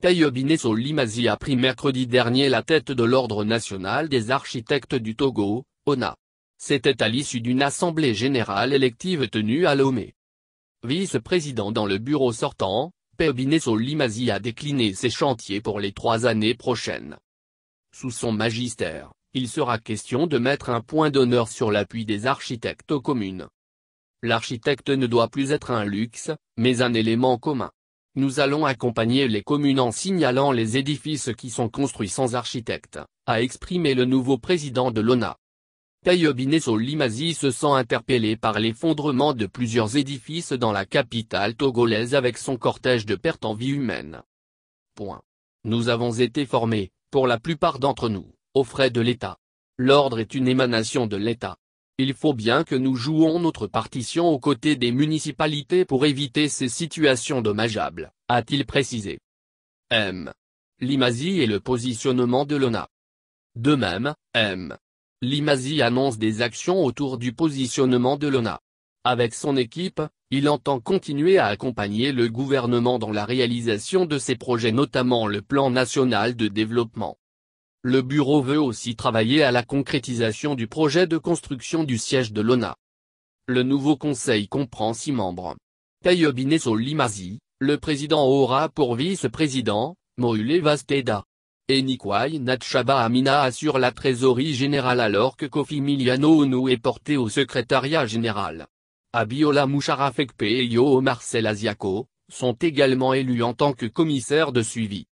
Tayobineso Solimazi a pris mercredi dernier la tête de l'Ordre national des architectes du Togo, ONA. C'était à l'issue d'une assemblée générale élective tenue à Lomé. Vice-président dans le bureau sortant, Tayobineso Solimazi a décliné ses chantiers pour les trois années prochaines. Sous son magistère, il sera question de mettre un point d'honneur sur l'appui des architectes aux communes. L'architecte ne doit plus être un luxe, mais un élément commun. Nous allons accompagner les communes en signalant les édifices qui sont construits sans architecte, a exprimé le nouveau président de l'ONA. Tayobine Limazi se sent interpellé par l'effondrement de plusieurs édifices dans la capitale togolaise avec son cortège de pertes en vie humaine. Point. Nous avons été formés, pour la plupart d'entre nous, aux frais de l'État. L'ordre est une émanation de l'État. Il faut bien que nous jouons notre partition aux côtés des municipalités pour éviter ces situations dommageables a-t-il précisé. M. Limazi et le positionnement de l'ONA. De même, M. Limazi annonce des actions autour du positionnement de l'ONA. Avec son équipe, il entend continuer à accompagner le gouvernement dans la réalisation de ses projets notamment le plan national de développement. Le bureau veut aussi travailler à la concrétisation du projet de construction du siège de l'ONA. Le nouveau conseil comprend six membres. Tayyobine Limazi le président aura pour vice-président, Moule Vasteda. Et Nikwai Natchaba Amina assure la trésorerie générale alors que Kofi Miliano Onu est porté au secrétariat général. Abiola Moucharafekpe et Yo Marcel Asiako, sont également élus en tant que commissaires de suivi.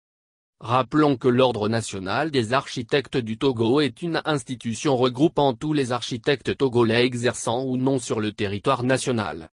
Rappelons que l'Ordre national des architectes du Togo est une institution regroupant tous les architectes togolais exerçant ou non sur le territoire national.